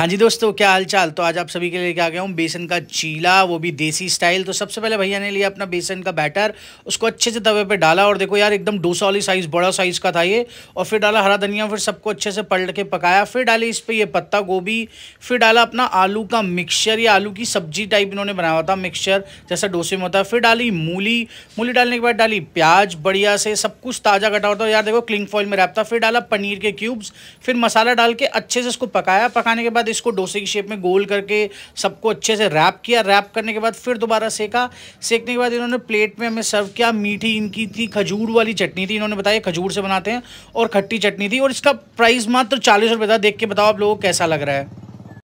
हाँ जी दोस्तों क्या हाल चाल तो आज आप सभी के लिए क्या गया हूँ बेसन का चीला वो भी देसी स्टाइल तो सबसे पहले भैया ने लिया अपना बेसन का बैटर उसको अच्छे से तवे पे डाला और देखो यार एकदम डोसा वाली साइज़ बड़ा साइज़ का था ये और फिर डाला हरा धनिया फिर सबको अच्छे से पलट के पकाया फिर डाली इस पर यह पत्ता गोभी फिर डाला अपना आलू का मिक्सचर या आलू की सब्जी टाइप इन्होंने बनाया हुआ था मिक्सचर जैसा डोसे में होता है फिर डाली मूली मूली डालने के बाद डाली प्याज बढ़िया से सब कुछ ताज़ा कटा होता है यार देखो क्लिंग फॉइल में रहता फिर डाला पनीर के क्यूब्स फिर मसाला डाल के अच्छे से उसको पकाया पकाने के बाद इसको डोसे की शेप में गोल करके सबको अच्छे से रैप किया रैप करने के बाद फिर दोबारा सेका सेकने के बाद इन्होंने प्लेट में हमें सर्व किया मीठी इनकी थी खजूर वाली चटनी थी इन्होंने बताया खजूर से बनाते हैं और खट्टी चटनी थी और इसका प्राइस मात्र चालीस रुपये था देख के बताओ आप लोगों को कैसा लग रहा है